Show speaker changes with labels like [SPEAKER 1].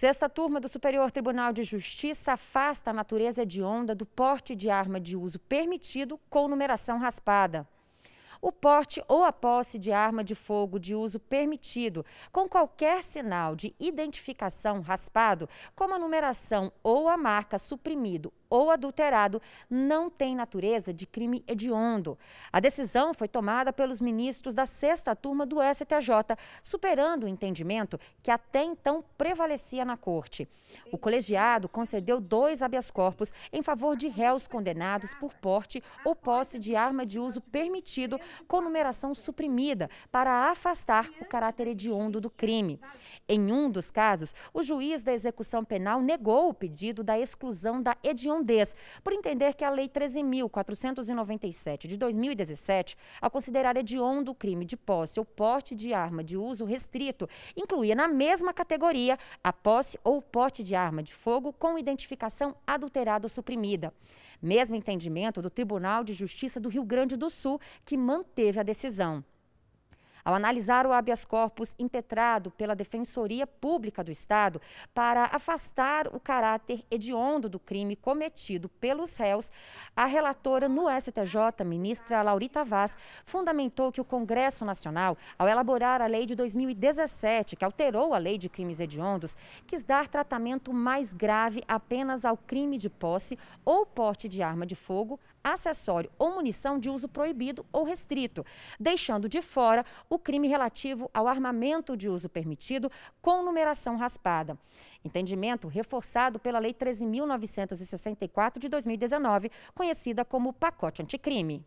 [SPEAKER 1] Sexta turma do Superior Tribunal de Justiça afasta a natureza de onda do porte de arma de uso permitido com numeração raspada. O porte ou a posse de arma de fogo de uso permitido, com qualquer sinal de identificação raspado, como a numeração ou a marca suprimido ou adulterado não tem natureza de crime hediondo. A decisão foi tomada pelos ministros da sexta turma do STJ, superando o entendimento que até então prevalecia na corte. O colegiado concedeu dois habeas corpus em favor de réus condenados por porte ou posse de arma de uso permitido com numeração suprimida para afastar o caráter hediondo do crime. Em um dos casos, o juiz da execução penal negou o pedido da exclusão da hediondo por entender que a Lei 13.497 de 2017, ao considerar hediondo o crime de posse ou porte de arma de uso restrito, incluía na mesma categoria a posse ou porte de arma de fogo com identificação adulterada ou suprimida. Mesmo entendimento do Tribunal de Justiça do Rio Grande do Sul, que manteve a decisão. Ao analisar o habeas corpus impetrado pela Defensoria Pública do Estado para afastar o caráter hediondo do crime cometido pelos réus, a relatora no STJ, ministra Laurita Vaz, fundamentou que o Congresso Nacional, ao elaborar a lei de 2017, que alterou a lei de crimes hediondos, quis dar tratamento mais grave apenas ao crime de posse ou porte de arma de fogo, acessório ou munição de uso proibido ou restrito, deixando de fora o crime relativo ao armamento de uso permitido com numeração raspada. Entendimento reforçado pela Lei 13.964 de 2019, conhecida como pacote anticrime.